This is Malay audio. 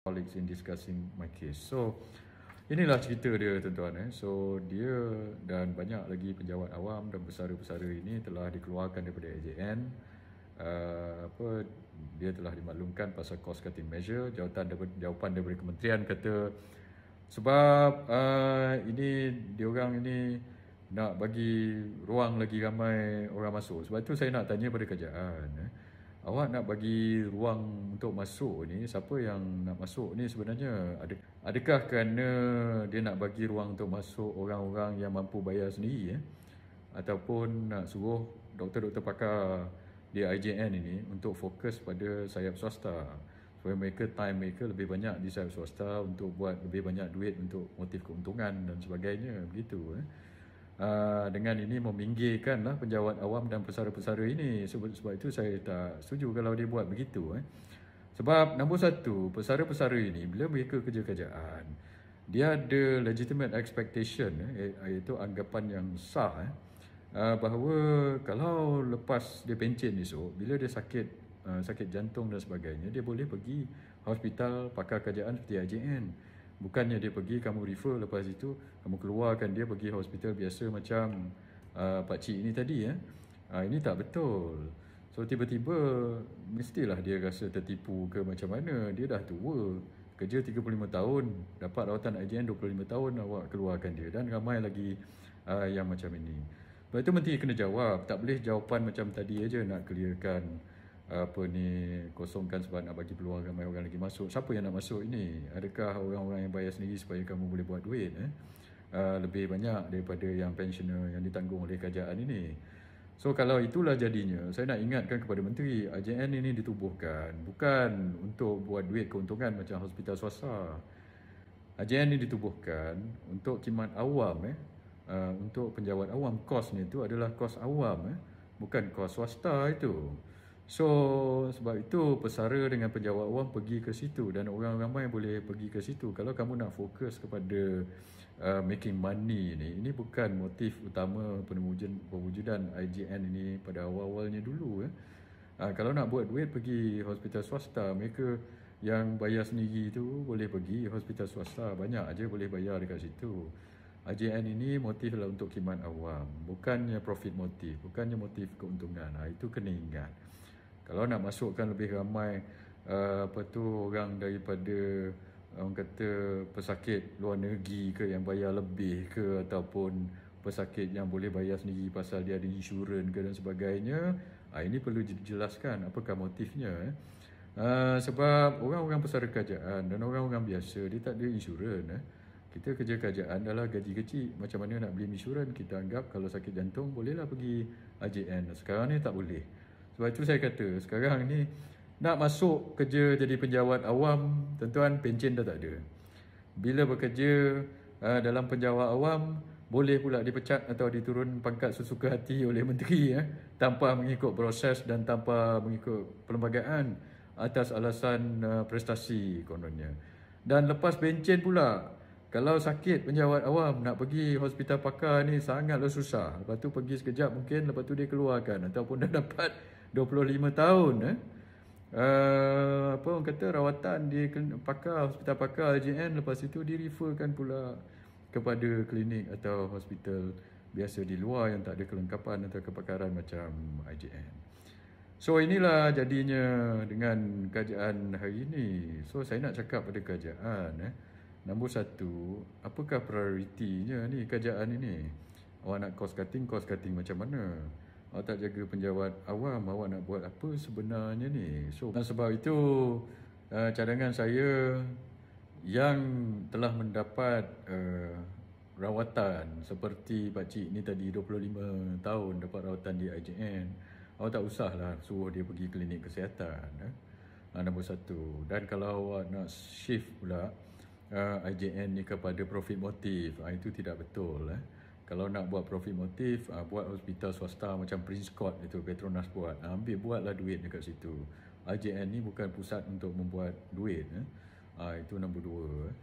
colleagues in discussing my case. So inilah cerita dia tuan-tuan eh. So dia dan banyak lagi penjawat awam dan pesara-pesara ini telah dikeluarkan daripada AJN. Uh, apa dia telah dimaklumkan pasal cost cutting measure jawatan daripada, jawapan daripada kementerian kata sebab uh, ini dia orang ini nak bagi ruang lagi ramai orang masuk sebab itu saya nak tanya pada kerajaan eh awak nak bagi ruang untuk masuk ni siapa yang nak masuk ni sebenarnya ada adakah kerana dia nak bagi ruang untuk masuk orang-orang yang mampu bayar sendiri eh ataupun nak suruh doktor-doktor pakar di IJN ini untuk fokus pada sayap swasta supaya mereka time mereka lebih banyak di sayap swasta untuk buat lebih banyak duit untuk motif keuntungan dan sebagainya begitu eh Ah, dengan ini meminggirkan lah penjawat awam dan pesara-pesara ini. Sebab, sebab itu saya tak setuju kalau dia buat begitu. Eh. Sebab nombor satu, pesara-pesara ini bila mereka kerja kerajaan, dia ada legitimate expectation, eh, eh, iaitu anggapan yang sah eh, ah, bahawa kalau lepas dia pencin esok, bila dia sakit ah, sakit jantung dan sebagainya, dia boleh pergi hospital pakar kerajaan seperti AJN. Bukannya dia pergi kamu refer lepas itu kamu keluarkan dia pergi hospital biasa macam uh, pak cik ini tadi ya. Uh, ini tak betul. So tiba-tiba mestilah dia rasa tertipu ke macam mana. Dia dah tua. Kerja 35 tahun, dapat rawatan IGN 25 tahun awak keluarkan dia dan ramai lagi uh, yang macam ini. Sebab itu menteri kena jawab. Tak boleh jawapan macam tadi aja nak clearkan apa ni kosongkan sebab nak bagi peluang ramai orang lagi masuk. Siapa yang nak masuk ini? Adakah orang-orang yang bayar sendiri supaya kamu boleh buat duit eh? Uh, lebih banyak daripada yang pensioner yang ditanggung oleh kerajaan ini. So kalau itulah jadinya, saya nak ingatkan kepada menteri, AJN ini ditubuhkan bukan untuk buat duit keuntungan macam hospital swasta. AJN ini ditubuhkan untuk khidmat awam eh. Uh, untuk penjawat awam kosnya itu adalah kos awam eh bukan kos swasta itu. So sebab itu pesara dengan penjawat awam pergi ke situ dan orang ramai boleh pergi ke situ. Kalau kamu nak fokus kepada uh, making money ni, ini bukan motif utama penemujan pewujudan IGN ini pada awal-awalnya dulu ya. Uh, kalau nak buat duit pergi hospital swasta, mereka yang bayar sendiri tu boleh pergi hospital swasta. Banyak aja boleh bayar dekat situ. IGN ini motif lah untuk khidmat awam, bukannya profit motif, bukannya motif keuntungan. Ha, itu kena ingat kalau nak masukkan lebih ramai uh, apa tu orang daripada orang kata pesakit luar negeri ke yang bayar lebih ke ataupun pesakit yang boleh bayar sendiri pasal dia ada insurans ke dan sebagainya uh, ini perlu dijelaskan apakah motifnya uh, sebab orang-orang pesara kerajaan dan orang-orang biasa dia tak ada insurans eh. Kita kerja kerajaan adalah gaji kecil. Macam mana nak beli insurans? Kita anggap kalau sakit jantung bolehlah pergi AJN. Sekarang ni tak boleh. Sebab itu saya kata sekarang ni nak masuk kerja jadi penjawat awam, tuan-tuan pencen dah tak ada. Bila bekerja uh, dalam penjawat awam, boleh pula dipecat atau diturun pangkat sesuka hati oleh menteri ya, eh, tanpa mengikut proses dan tanpa mengikut perlembagaan atas alasan uh, prestasi kononnya. Dan lepas pencen pula, kalau sakit penjawat awam nak pergi hospital pakar ni sangatlah susah. Lepas tu pergi sekejap mungkin lepas tu dia keluarkan ataupun dah dapat 25 tahun eh. Uh, apa orang kata rawatan dia pakar hospital pakar JN lepas itu di referkan pula kepada klinik atau hospital biasa di luar yang tak ada kelengkapan atau kepakaran macam IJN. So inilah jadinya dengan kajian hari ini. So saya nak cakap pada kajian eh. Nombor satu, apakah prioritinya ni kajian ini? Awak nak cost cutting, cost cutting macam mana? Awak tak jaga penjawat awam, awak nak buat apa sebenarnya ni? So, dan sebab itu, uh, cadangan saya yang telah mendapat uh, rawatan seperti pakcik ni tadi 25 tahun dapat rawatan di IJN, awak tak usahlah suruh dia pergi klinik kesihatan. Eh? Uh, nombor satu. Dan kalau awak nak shift pula uh, eh, IJN ni kepada profit motif, uh, itu tidak betul. Eh? kalau nak buat profit motif uh, buat hospital swasta macam Prince Court itu Petronas buat uh, ambil buatlah duit dekat situ RJN ni bukan pusat untuk membuat duit eh. uh, itu nombor dua eh.